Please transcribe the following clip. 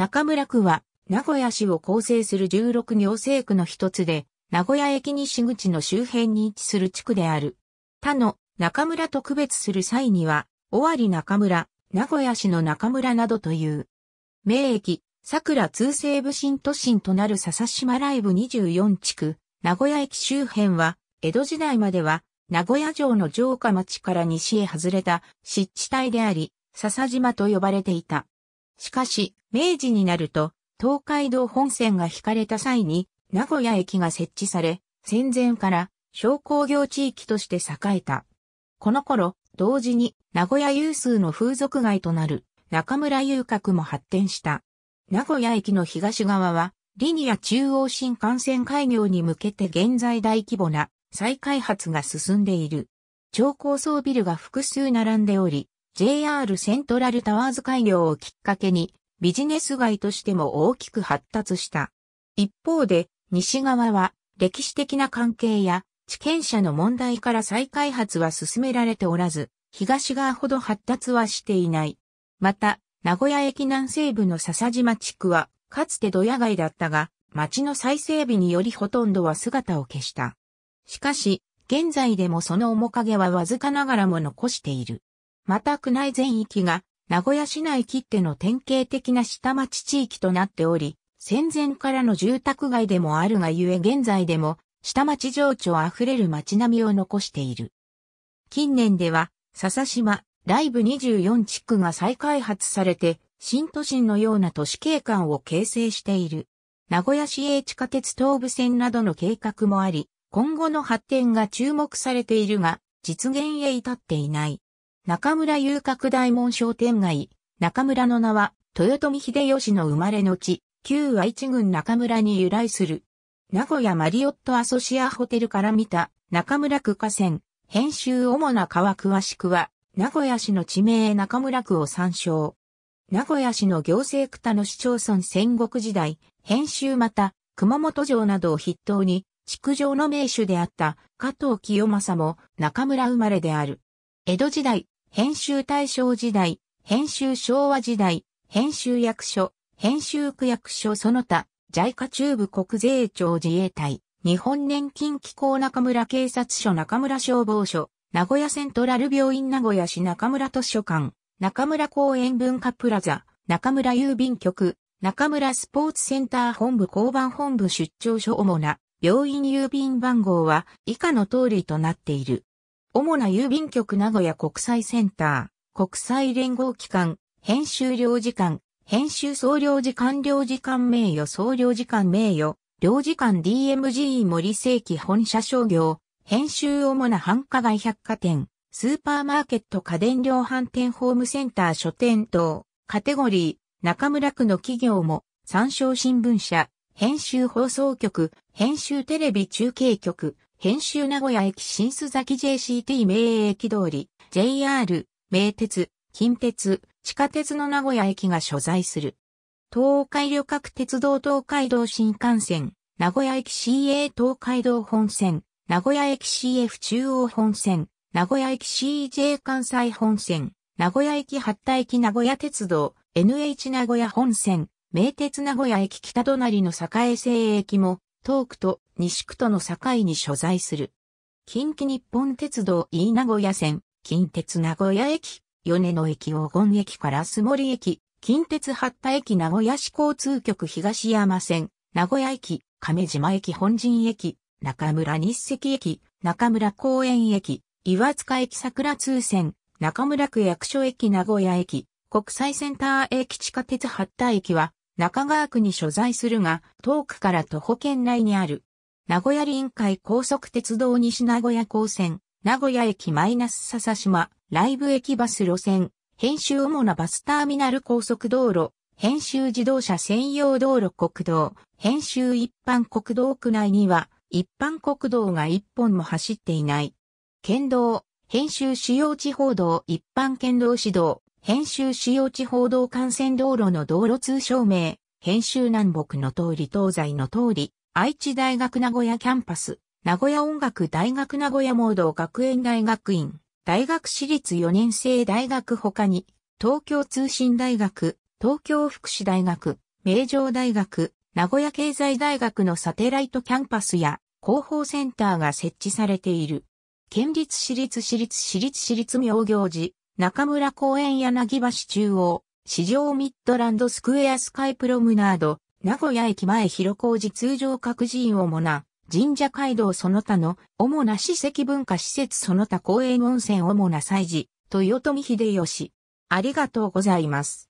中村区は、名古屋市を構成する16行政区の一つで、名古屋駅西口の周辺に位置する地区である。他の中村と区別する際には、尾張中村、名古屋市の中村などという。名駅、桜通西部新都心となる笹島ライブ24地区、名古屋駅周辺は、江戸時代までは、名古屋城の城下町から西へ外れた湿地帯であり、笹島と呼ばれていた。しかし、明治になると、東海道本線が引かれた際に、名古屋駅が設置され、戦前から商工業地域として栄えた。この頃、同時に名古屋有数の風俗街となる中村遊郭も発展した。名古屋駅の東側は、リニア中央新幹線開業に向けて現在大規模な再開発が進んでいる。超高層ビルが複数並んでおり、JR セントラルタワーズ開業をきっかけにビジネス街としても大きく発達した。一方で、西側は歴史的な関係や地権者の問題から再開発は進められておらず、東側ほど発達はしていない。また、名古屋駅南西部の笹島地区は、かつてドヤ街だったが、町の再整備によりほとんどは姿を消した。しかし、現在でもその面影はわずかながらも残している。また、区内全域が名古屋市内切手の典型的な下町地域となっており、戦前からの住宅街でもあるがゆえ現在でも下町情緒あふれる街並みを残している。近年では、笹島、ライブ24地区が再開発されて、新都心のような都市景観を形成している。名古屋市営地下鉄東武線などの計画もあり、今後の発展が注目されているが、実現へ至っていない。中村遊郭大門商店街。中村の名は、豊臣秀吉の生まれの地、旧愛知郡中村に由来する。名古屋マリオットアソシアホテルから見た中村区河川、編集主な川詳しくは、名古屋市の地名中村区を参照。名古屋市の行政区田の市町村戦国時代、編集また、熊本城などを筆頭に、築城の名手であった加藤清正も中村生まれである。江戸時代、編集大正時代、編集昭和時代、編集役所、編集区役所その他、在家中部国税庁自衛隊、日本年金機構中村警察署中村消防署、名古屋セントラル病院名古屋市中村図書館、中村公園文化プラザ、中村郵便局、中村スポーツセンター本部交番本部出張所主な、病院郵便番号は以下の通りとなっている。主な郵便局名古屋国際センター、国際連合機関、編集領事館、編集総領事館領事館名誉総領事館名誉、領事館 DMG 森世紀本社商業、編集主な繁華街百貨店、スーパーマーケット家電量販店ホームセンター書店等、カテゴリー、中村区の企業も、参照新聞社、編集放送局、編集テレビ中継局、編集名古屋駅新須崎 JCT 名駅通り、JR、名鉄、近鉄、地下鉄の名古屋駅が所在する。東海旅客鉄道東海道新幹線、名古屋駅 CA 東海道本線、名古屋駅 CF 中央本線、名古屋駅 CJ 関西本線、名古屋駅八田駅名古屋鉄道、NH 名古屋本線、名鉄名古屋駅北隣の栄西駅も東区と西区との境に所在する。近畿日本鉄道飯名古屋線、近鉄名古屋駅、米野駅黄金駅から須森駅、近鉄八田駅名古屋市交通局東山線、名古屋駅、亀島駅本陣駅、中村日赤駅、中村公園駅、岩塚駅桜通線、中村区役所駅名古屋駅、国際センター駅地下鉄八田駅は、中川区に所在するが、遠くから徒歩圏内にある。名古屋臨海高速鉄道西名古屋高線、名古屋駅マイナス笹島、ライブ駅バス路線、編集主なバスターミナル高速道路、編集自動車専用道路国道、編集一般国道区内には、一般国道が一本も走っていない。県道、編集主要地方道一般県道指導、編集主要地報道幹線道路の道路通称名、編集南北の通り東西の通り、愛知大学名古屋キャンパス、名古屋音楽大学名古屋盲導学園大学院、大学私立4年生大学他に、東京通信大学、東京福祉大学、名城大学、名古屋経済大学のサテライトキャンパスや広報センターが設置されている。県立私立私立私立私立行寺、中村公園柳橋中央、市場ミッドランドスクエアスカイプロムナード、名古屋駅前広小路通常各寺院をもな、神社街道その他の主な史跡文化施設その他公園温泉主な祭事、豊臣秀吉。ありがとうございます。